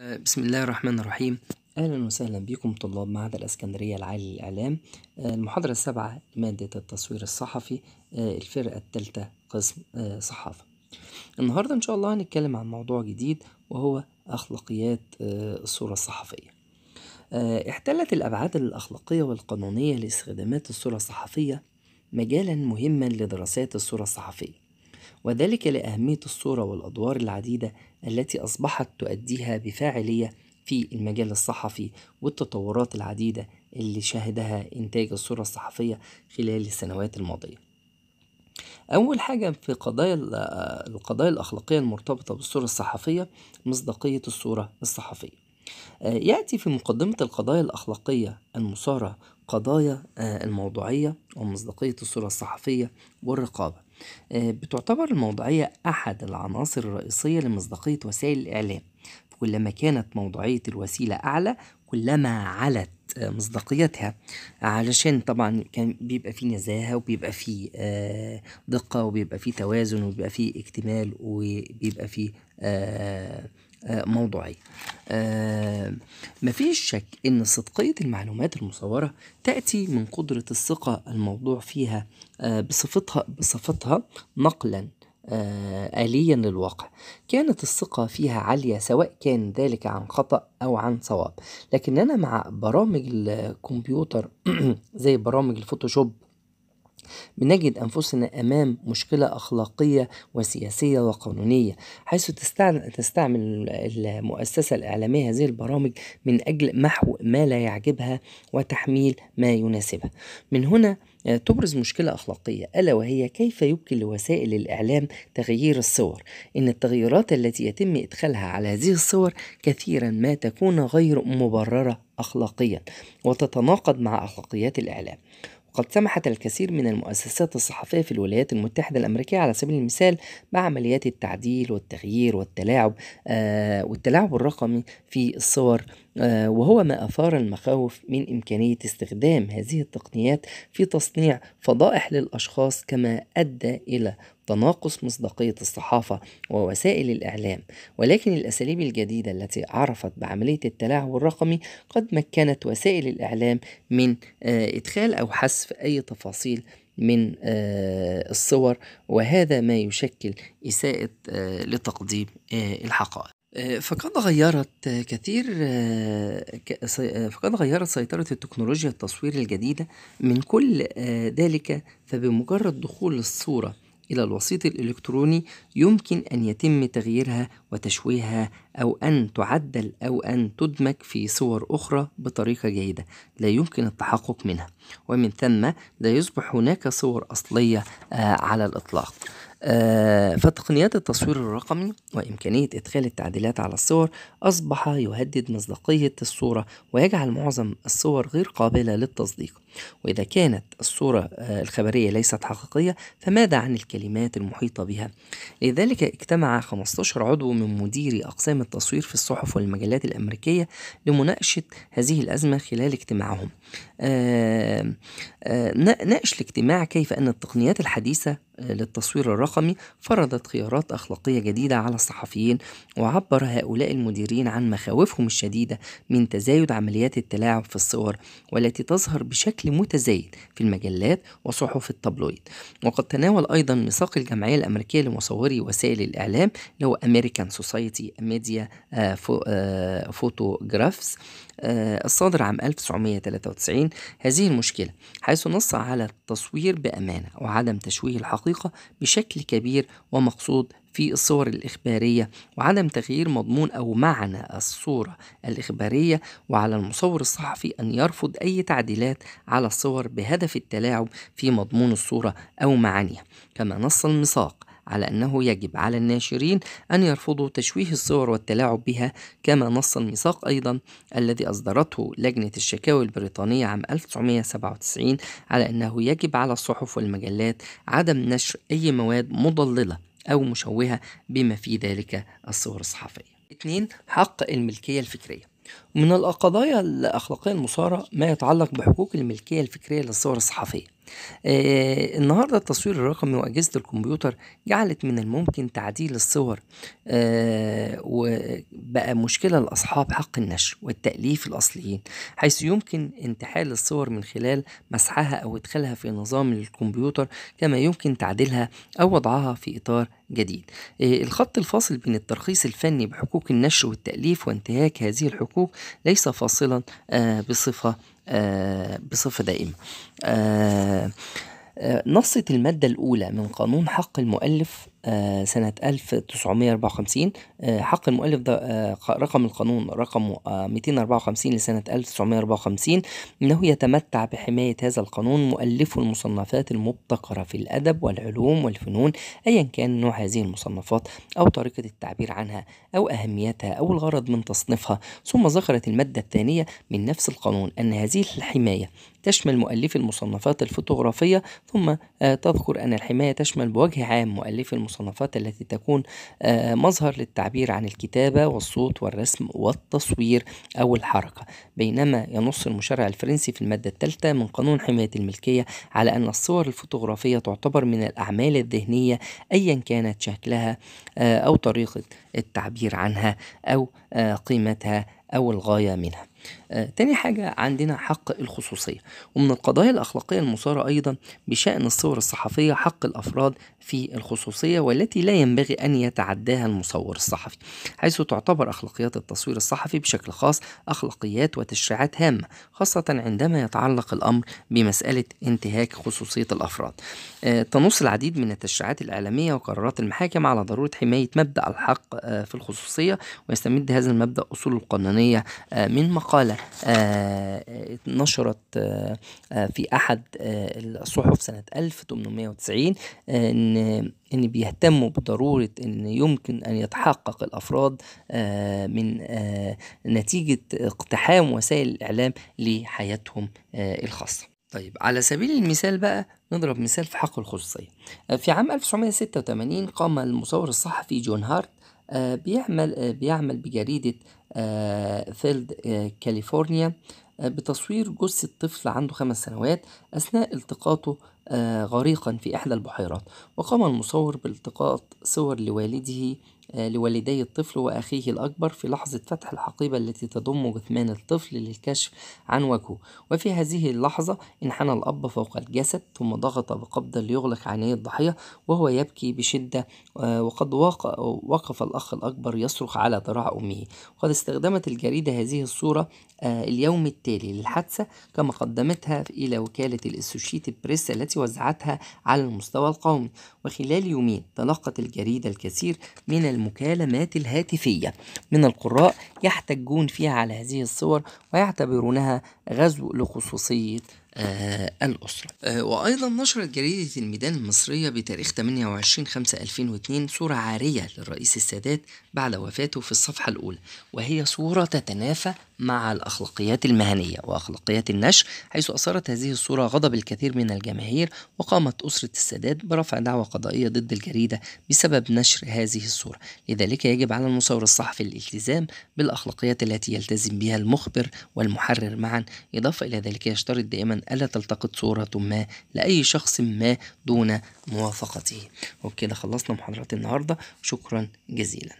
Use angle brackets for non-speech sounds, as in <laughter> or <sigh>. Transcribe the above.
آه، بسم الله الرحمن الرحيم أهلا وسهلا بكم طلاب معهد الأسكندرية العالي للإعلام آه، المحاضرة السابعة مادة التصوير الصحفي آه، الفرقة الثالثة قسم صحافة النهاردة إن شاء الله هنتكلم عن موضوع جديد وهو أخلاقيات الصورة الصحفية احتلت الأبعاد الأخلاقية والقانونية لاستخدامات الصورة الصحفية مجالا مهما لدراسات الصورة الصحفية وذلك لأهمية الصورة والأدوار العديدة التي أصبحت تؤديها بفاعلية في المجال الصحفي والتطورات العديدة اللي شهدها إنتاج الصورة الصحفية خلال السنوات الماضية. أول حاجة في قضايا القضايا الأخلاقية المرتبطة بالصورة الصحفية مصداقية الصورة الصحفية آه، يأتي في مقدمة القضايا الأخلاقية المثارة قضايا آه، الموضوعية ومصداقية الصورة الصحفية والرقابة آه، بتعتبر الموضوعية أحد العناصر الرئيسية لمصداقية وسائل الإعلام كلما كانت موضوعية الوسيلة أعلى كلما علت مصداقيتها علشان طبعا كان بيبقى فيه نزاهة وبيبقى فيه آه، دقة وبيبقى فيه توازن وبيبقى فيه اكتمال وبيبقى فيه آه، موضوعية آه، مفيش شك أن صدقية المعلومات المصورة تأتي من قدرة الثقة الموضوع فيها آه، بصفتها, بصفتها نقلا آليا للواقع كانت الثقة فيها عالية سواء كان ذلك عن خطأ أو عن صواب لكننا مع برامج الكمبيوتر <clears throat> زي برامج الفوتوشوب بنجد أنفسنا أمام مشكلة أخلاقية وسياسية وقانونية حيث تستعمل المؤسسة الإعلامية هذه البرامج من أجل محو ما لا يعجبها وتحميل ما يناسبها من هنا آه، تبرز مشكلة أخلاقية ألا وهي كيف يمكن لوسائل الإعلام تغيير الصور إن التغييرات التي يتم إدخالها على هذه الصور كثيرا ما تكون غير مبررة أخلاقيا وتتناقض مع أخلاقيات الإعلام وقد سمحت الكثير من المؤسسات الصحفية في الولايات المتحدة الأمريكية على سبيل المثال بعمليات التعديل والتغيير والتلاعب آه، والتلاعب الرقمي في الصور آه، وهو ما أثار المخاوف من إمكانية استخدام هذه التقنيات في تصنيع فضائح للأشخاص كما أدى إلى تناقص مصداقية الصحافة ووسائل الإعلام، ولكن الأساليب الجديدة التي عرفت بعملية التلاعب الرقمي قد مكنت وسائل الإعلام من آه، إدخال أو حذف أي تفاصيل من آه، الصور وهذا ما يشكل إساءة لتقديم الحقائق. آه، فقد غيرت كثير آه، آه، فقد غيرت سيطرة التكنولوجيا التصوير الجديدة من كل ذلك فبمجرد دخول الصورة إلى الوسيط الإلكتروني يمكن أن يتم تغييرها وتشويهها أو أن تعدل أو أن تدمج في صور أخرى بطريقة جيدة لا يمكن التحقق منها ومن ثم لا يصبح هناك صور أصلية على الإطلاق آه، فتقنيات التصوير الرقمي وإمكانية إدخال التعديلات على الصور أصبح يهدد مصداقية الصورة ويجعل معظم الصور غير قابلة للتصديق وإذا كانت الصورة آه، الخبرية ليست حقيقية فماذا عن الكلمات المحيطة بها؟ لذلك اجتمع 15 عضو من مديري أقسام التصوير في الصحف والمجلات الأمريكية لمناقشة هذه الأزمة خلال اجتماعهم. آه، آه، ناقش الاجتماع كيف أن التقنيات الحديثة للتصوير الرقمي فرضت خيارات أخلاقية جديدة على الصحفيين وعبر هؤلاء المديرين عن مخاوفهم الشديدة من تزايد عمليات التلاعب في الصور والتي تظهر بشكل بشكل متزايد في المجلات وصحف التابلويد وقد تناول أيضا ميثاق الجمعية الأمريكية لمصوري وسائل الإعلام اللي هو امريكان سوسايتي ميديا Photographs آه، الصادر عام 1993 هذه المشكلة حيث نص على التصوير بأمانة وعدم تشويه الحقيقة بشكل كبير ومقصود في الصور الإخبارية وعدم تغيير مضمون أو معنى الصورة الإخبارية وعلى المصور الصحفي أن يرفض أي تعديلات على الصور بهدف التلاعب في مضمون الصورة أو معانيها كما نص الميثاق على أنه يجب على الناشرين أن يرفضوا تشويه الصور والتلاعب بها كما نص الميثاق أيضا الذي أصدرته لجنة الشكاوي البريطانية عام 1997 على أنه يجب على الصحف والمجلات عدم نشر أي مواد مضللة أو مشوهة بما في ذلك الصور الصحفية. 2. حق الملكية الفكرية من القضايا الأخلاقية المثارة ما يتعلق بحقوق الملكية الفكرية للصور الصحفية آه النهاردة التصوير الرقمي وأجهزة الكمبيوتر جعلت من الممكن تعديل الصور آه وبقى مشكلة لأصحاب حق النشر والتأليف الأصليين حيث يمكن انتحال الصور من خلال مسحها أو إدخالها في نظام الكمبيوتر كما يمكن تعديلها أو وضعها في إطار جديد آه الخط الفاصل بين الترخيص الفني بحقوق النشر والتأليف وانتهاك هذه الحقوق ليس فاصلا آه، بصفة آه، بصفة دائمة آه، نصت المادة الأولى من قانون حق المؤلف آه، سنة 1954 آه، حق المؤلف ده آه، رقم القانون رقمه 254 لسنة 1954 أنه يتمتع بحماية هذا القانون مؤلف المصنفات المبتكرة في الأدب والعلوم والفنون أيا كان نوع هذه المصنفات أو طريقة التعبير عنها أو أهميتها أو الغرض من تصنيفها ثم ذكرت المادة الثانية من نفس القانون أن هذه الحماية تشمل مؤلفي المصنفات الفوتوغرافية ثم آه، تذكر أن الحماية تشمل بوجه عام مؤلفي المصنفات التي تكون آه، مظهر للتعبير عن الكتابة والصوت والرسم والتصوير أو الحركة بينما ينص المشرع الفرنسي في المادة الثالثة من قانون حماية الملكية على أن الصور الفوتوغرافية تعتبر من الأعمال الذهنية أيا كانت شكلها آه، أو طريقة التعبير عنها أو قيمتها أو الغاية منها آه، تاني حاجة عندنا حق الخصوصية ومن القضايا الأخلاقية المثارة أيضا بشأن الصور الصحفية حق الأفراد في الخصوصية والتي لا ينبغي أن يتعداها المصور الصحفي حيث تعتبر أخلاقيات التصوير الصحفي بشكل خاص أخلاقيات وتشريعات هامة خاصة عندما يتعلق الأمر بمسألة انتهاك خصوصية الأفراد آه، تنص العديد من التشريعات الإعلامية وقرارات المحاكم على ضرورة حماية مبدأ الحق آه، في الخصوصية ويستمد هذا المبدأ أصول القانونية من مقر مقالة آه، نشرت آه، آه، في أحد الصحف سنة 1890 إن ان بيهتموا بضروره ان يمكن ان يتحقق الافراد من نتيجه اقتحام وسائل الاعلام لحياتهم الخاصه طيب على سبيل المثال بقى نضرب مثال في حق الخصوصية في عام 1986 قام المصور الصحفي جون هارت آه، بيعمل آه، بيعمل بجريدة آه، فيلد كاليفورنيا بتصوير جثة طفل عنده خمس سنوات أثناء التقاطه غريقا في إحدى البحيرات وقام المصور بالتقاط صور لوالده آه، لوالدي الطفل وأخيه الأكبر في لحظة فتح الحقيبة التي تضم جثمان الطفل للكشف عن وجهه وفي هذه اللحظة انحنى الأب فوق الجسد ثم ضغط بقبضة ليغلق عينيه الضحية وهو يبكي بشدة آه، وقد وقف الأخ الأكبر يصرخ على ذراع أمه وقد استخدمت الجريدة هذه الصورة آه، اليوم التالي للحادثة كما قدمتها إلى وكالة الأسوشيتد بريس التي وزعتها على المستوى القومي وخلال يومين تلقت الجريدة الكثير من المكالمات الهاتفية من القراء يحتجون فيها على هذه الصور ويعتبرونها غزو لخصوصية آه الأسرة آه وأيضا نشرت جريدة الميدان المصرية بتاريخ 28/5/2002 صورة عارية للرئيس السادات بعد وفاته في الصفحة الأولى وهي صورة تتنافى مع الأخلاقيات المهنية وأخلاقيات النشر حيث أثارت هذه الصورة غضب الكثير من الجماهير وقامت أسرة السادات برفع دعوى قضائية ضد الجريدة بسبب نشر هذه الصورة لذلك يجب على المصور الصحفي الالتزام بالأخلاقيات التي يلتزم بها المخبر والمحرر معا إضافة إلى ذلك يشترط دائما ألا تلتقط صورة ما لأي شخص ما دون موافقته وبكده خلصنا محاضرة النهاردة شكرا جزيلا